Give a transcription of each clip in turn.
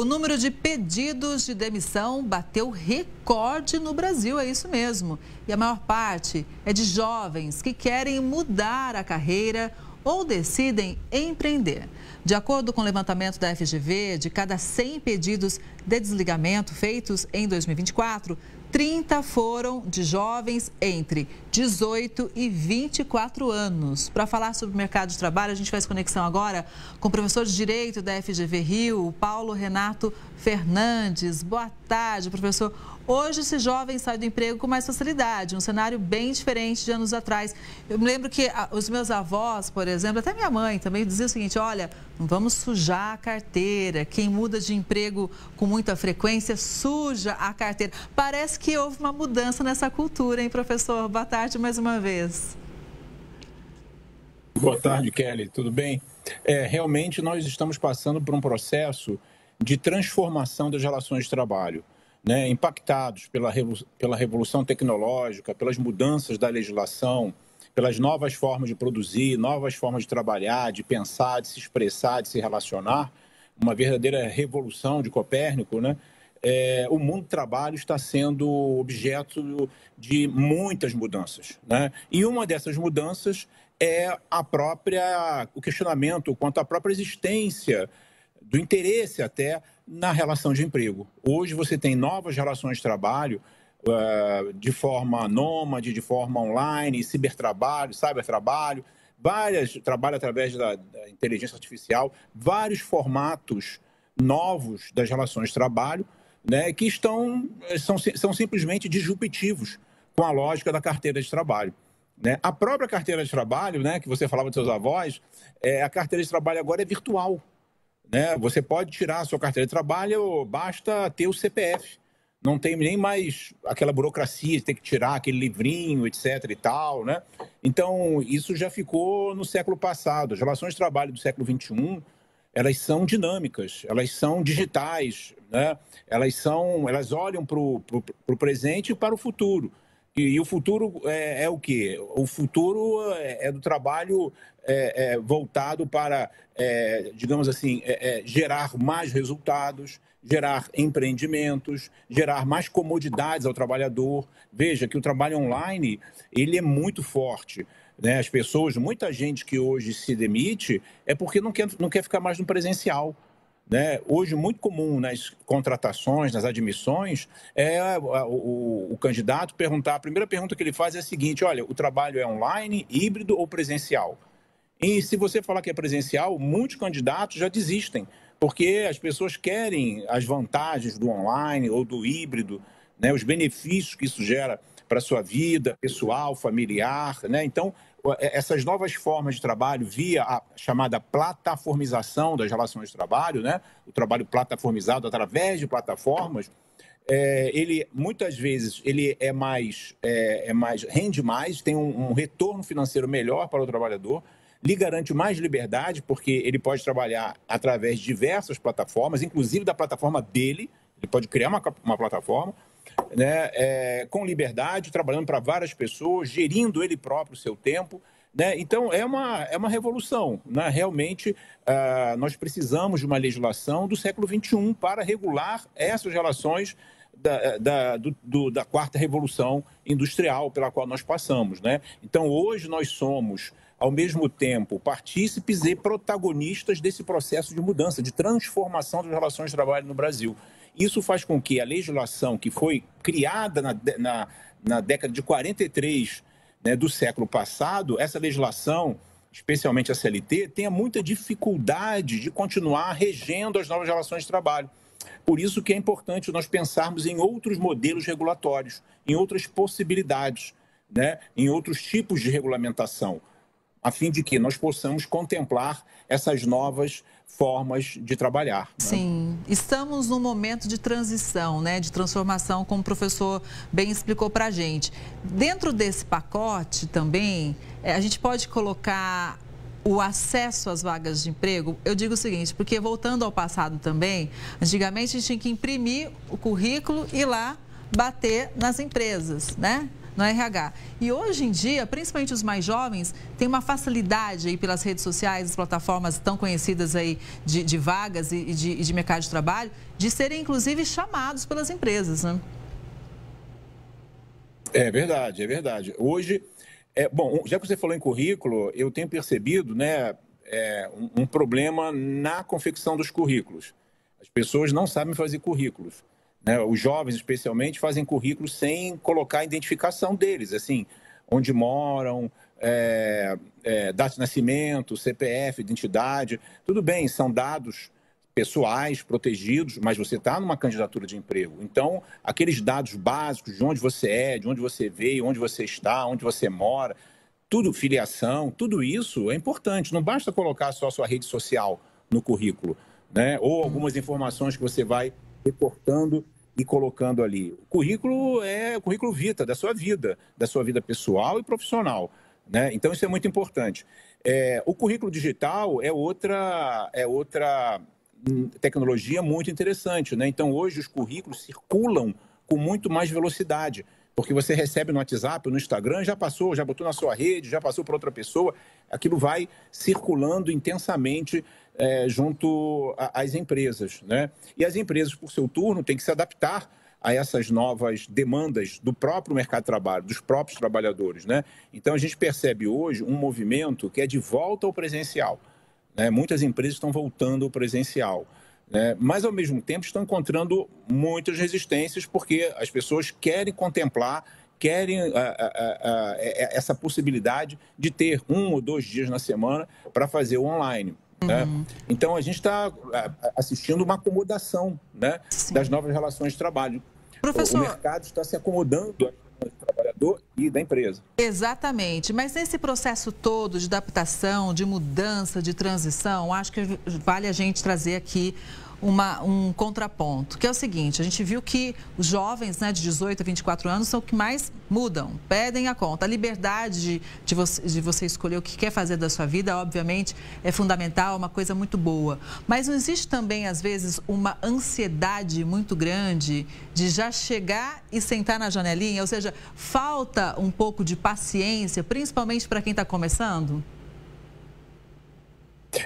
O número de pedidos de demissão bateu recorde no Brasil, é isso mesmo. E a maior parte é de jovens que querem mudar a carreira ou decidem empreender. De acordo com o levantamento da FGV, de cada 100 pedidos de desligamento feitos em 2024, 30 foram de jovens entre 18 e 24 anos. Para falar sobre o mercado de trabalho, a gente faz conexão agora com o professor de Direito da FGV Rio, Paulo Renato Fernandes. Boa tarde, professor. Hoje, esse jovem sai do emprego com mais facilidade, um cenário bem diferente de anos atrás. Eu me lembro que ah, os meus avós, por exemplo, até minha mãe também dizia o seguinte: olha, não vamos sujar a carteira. Quem muda de emprego com muita frequência suja a carteira. Parece que houve uma mudança nessa cultura, hein, professor? Boa tarde mais uma vez. Boa tarde, Kelly. Tudo bem? É, realmente, nós estamos passando por um processo de transformação das relações de trabalho né, impactados pela, pela revolução tecnológica, pelas mudanças da legislação, pelas novas formas de produzir, novas formas de trabalhar, de pensar, de se expressar, de se relacionar, uma verdadeira revolução de Copérnico, né? É, o mundo do trabalho está sendo objeto de muitas mudanças. Né? E uma dessas mudanças é a própria, o questionamento quanto à própria existência, do interesse até na relação de emprego. Hoje você tem novas relações de trabalho uh, de forma nômade, de forma online, cibertrabalho, cybertrabalho, várias trabalho através da, da inteligência artificial, vários formatos novos das relações de trabalho, né, que estão são, são simplesmente disruptivos com a lógica da carteira de trabalho. Né? A própria carteira de trabalho, né, que você falava dos seus avós, é, a carteira de trabalho agora é virtual. Né? Você pode tirar a sua carteira de trabalho, basta ter o CPF. Não tem nem mais aquela burocracia de ter que tirar aquele livrinho, etc e tal, né? Então, isso já ficou no século passado. As relações de trabalho do século XXI, elas são dinâmicas, elas são digitais, né? Elas são, elas olham para o presente e para o futuro. E, e o futuro é, é, o quê? O futuro é, é do trabalho é, é, voltado para, é, digamos assim, é, é, gerar mais resultados, gerar empreendimentos, gerar mais comodidades ao trabalhador. Veja que o trabalho online ele é muito forte. Né? As pessoas, muita gente que hoje se demite é porque não quer, não quer ficar mais no presencial. Né? Hoje, muito comum nas contratações, nas admissões, é, é o, o, o, candidato perguntar, a primeira pergunta que ele faz é a seguinte, olha, o trabalho é online, híbrido ou presencial? E se você falar que é presencial, muitos candidatos já desistem, porque as pessoas querem as vantagens do online ou do híbrido, né, os benefícios que isso gera para a sua vida pessoal, familiar. Né? Então, é, essas novas formas de trabalho via a chamada plataformização das relações de trabalho, né? o trabalho plataformizado através de plataformas, é, ele muitas vezes ele é mais, é, é mais rende mais, tem um, um retorno financeiro melhor para o trabalhador, lhe garante mais liberdade, porque ele pode trabalhar através de diversas plataformas, inclusive da plataforma dele, ele pode criar uma, uma plataforma, né, é, com liberdade, trabalhando para várias pessoas, gerindo ele próprio o seu tempo. Né? Então, é uma, é uma revolução. Né? Realmente, uh, nós precisamos de uma legislação do século XXI para regular essas relações da, da, do, do, da quarta revolução industrial pela qual nós passamos. Né? Então, hoje nós somos ao mesmo tempo, partícipes e protagonistas desse processo de mudança, de transformação das relações de trabalho no Brasil. Isso faz com que a legislação que foi criada na, na, na década de 43 né, do século passado, essa legislação, especialmente a CLT, tenha muita dificuldade de continuar regendo as novas relações de trabalho. Por isso que é importante nós pensarmos em outros modelos regulatórios, em outras possibilidades, né, em outros tipos de regulamentação a fim de que nós possamos contemplar essas novas formas de trabalhar. Né? Sim, estamos num momento de transição, né, de transformação, como o professor bem explicou para a gente. Dentro desse pacote também, é, a gente pode colocar o acesso às vagas de emprego, eu digo o seguinte, porque voltando ao passado também, antigamente a gente tinha que imprimir o currículo e lá bater nas empresas, né? no RH. E hoje em dia, principalmente os mais jovens, tem uma facilidade aí pelas redes sociais, as plataformas tão conhecidas aí de, de vagas e de, de mercado de trabalho, de serem inclusive chamados pelas empresas, né? É verdade, é verdade. Hoje, é, bom, já que você falou em currículo, eu tenho percebido, né, é, um, um problema na confecção dos currículos. As pessoas não sabem fazer currículos né, os jovens especialmente, fazem currículo sem colocar a identificação deles, assim, onde moram, é, é, data de nascimento, CPF, identidade. Tudo bem, são dados pessoais, protegidos, mas você está numa candidatura de emprego. Então, aqueles dados básicos de onde você é, de onde você veio, onde você está, onde você mora, tudo, filiação, tudo isso é importante. Não basta colocar só a sua rede social no currículo, né? Ou algumas informações que você vai recortando e colocando ali. O currículo é o currículo vita da sua vida, da sua vida pessoal e profissional. Né? Então, isso é muito importante. É, o currículo digital é outra, é outra hum, tecnologia muito interessante. Né? Então, hoje, os currículos circulam com muito mais velocidade, porque você recebe no WhatsApp, no Instagram, já passou, já botou na sua rede, já passou para outra pessoa. Aquilo vai circulando intensamente é, junto às empresas. Né? E as empresas, por seu turno, têm que se adaptar a essas novas demandas do próprio mercado de trabalho, dos próprios trabalhadores. Né? Então, a gente percebe hoje um movimento que é de volta ao presencial. Né? Muitas empresas estão voltando ao presencial. Né? Mas, ao mesmo tempo, estão encontrando muitas resistências porque as pessoas querem contemplar, querem é, é, essa possibilidade de ter um ou dois dias na semana para fazer o online. Né? Uhum. Então, a gente está assistindo uma acomodação né, das novas relações de trabalho. Professor... O mercado está se acomodando do trabalhador e da empresa. Exatamente, mas nesse processo todo de adaptação, de mudança, de transição, acho que vale a gente trazer aqui uma, um contraponto, que é o seguinte, a gente viu que os jovens né, de 18 a 24 anos são os que mais mudam, pedem a conta. A liberdade de, de, você, de você escolher o que quer fazer da sua vida, obviamente, é fundamental, é uma coisa muito boa. Mas não existe também, às vezes, uma ansiedade muito grande de já chegar e sentar na janelinha? Ou seja, falta um pouco de paciência, principalmente para quem está começando?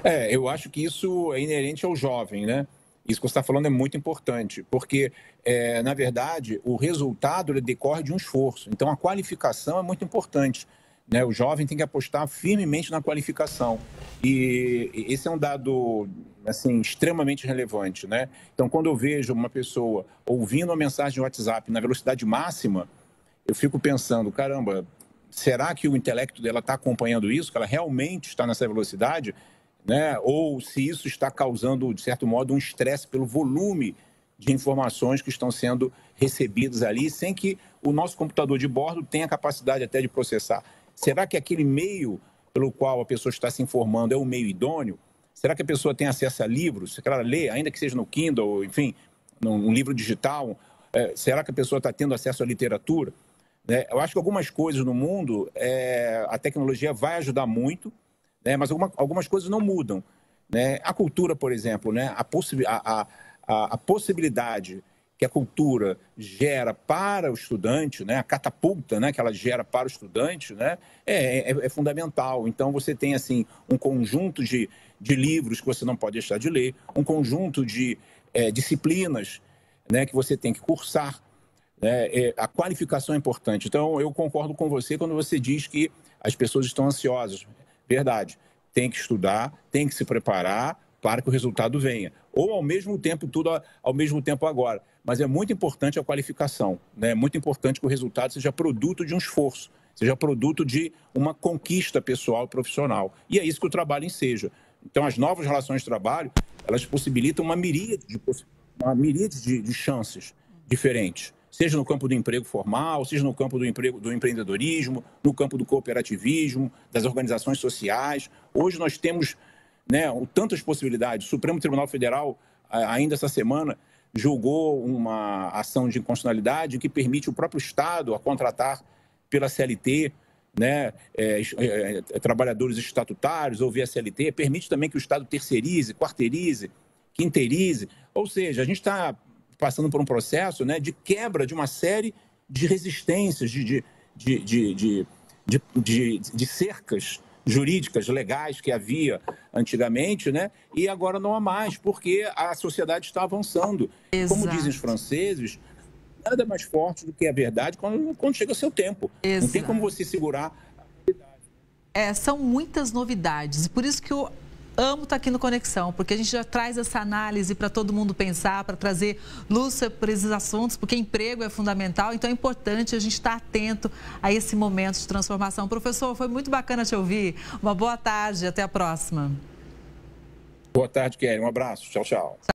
É, eu acho que isso é inerente ao jovem, né? Isso que você está falando é muito importante, porque, é, na verdade, o resultado decorre de um esforço. Então, a qualificação é muito importante. Né? O jovem tem que apostar firmemente na qualificação. E esse é um dado assim extremamente relevante. Né? Então, quando eu vejo uma pessoa ouvindo uma mensagem de WhatsApp na velocidade máxima, eu fico pensando, caramba, será que o intelecto dela está acompanhando isso? Que ela realmente está nessa velocidade? né? ou se isso está causando, de certo modo, um estresse pelo volume de informações que estão sendo recebidas ali, sem que o nosso computador de bordo tenha capacidade até de processar. Será que aquele meio pelo qual a pessoa está se informando é o meio idôneo? Será que a pessoa tem acesso a livros? Será que ela lê, ainda que seja no Kindle, enfim, num livro digital? É, será que a pessoa está tendo acesso à literatura? É, eu acho que algumas coisas no mundo é, a tecnologia vai ajudar muito, né? mas alguma, algumas coisas não mudam. Né? A cultura, por exemplo, né? a, possi a, a, a possibilidade que a cultura gera para o estudante, né? a catapulta né? que ela gera para o estudante, né? É, é, é, é fundamental. Então, você tem assim um conjunto de, de livros que você não pode deixar de ler, um conjunto de é, disciplinas né? que você tem que cursar. Né? É, a qualificação é importante. Então, eu concordo com você quando você diz que as pessoas estão ansiosas. Verdade. Tem que estudar, tem que se preparar para que o resultado venha. Ou ao mesmo tempo, tudo ao mesmo tempo agora. Mas é muito importante a qualificação, né? é muito importante que o resultado seja produto de um esforço, seja produto de uma conquista pessoal e profissional. E é isso que o trabalho enseja. Então, as novas relações de trabalho, elas possibilitam uma miríade de, uma miríade de, de chances diferentes seja no campo do emprego formal, seja no campo do emprego do empreendedorismo, no campo do cooperativismo, das organizações sociais. Hoje nós temos né, tantas possibilidades. O Supremo Tribunal Federal, ainda essa semana, julgou uma ação de inconstitucionalidade que permite o próprio Estado a contratar pela CLT né, é, é, é, trabalhadores estatutários ou via CLT, permite também que o Estado terceirize, quarteirize, quinteirize. Ou seja, a gente está passando por um processo né, de quebra de uma série de resistências, de, de, de, de, de cercas jurídicas, legais que havia antigamente, né? E agora não há mais, porque a sociedade está avançando. Exato. Como dizem os franceses, nada é mais forte do que a verdade quando, quando chega o seu tempo. Exato. Não tem como você segurar. É, são muitas novidades, por isso que eu amo estar tá aqui no Conexão, porque a gente já traz essa análise para todo mundo pensar, para trazer luz para esses assuntos, porque emprego é fundamental, então é importante a gente estar tá atento a esse momento de transformação. Professor, foi muito bacana te ouvir. Uma boa tarde, até a próxima. Boa tarde, Kelly. Um abraço. Tchau, tchau. tchau.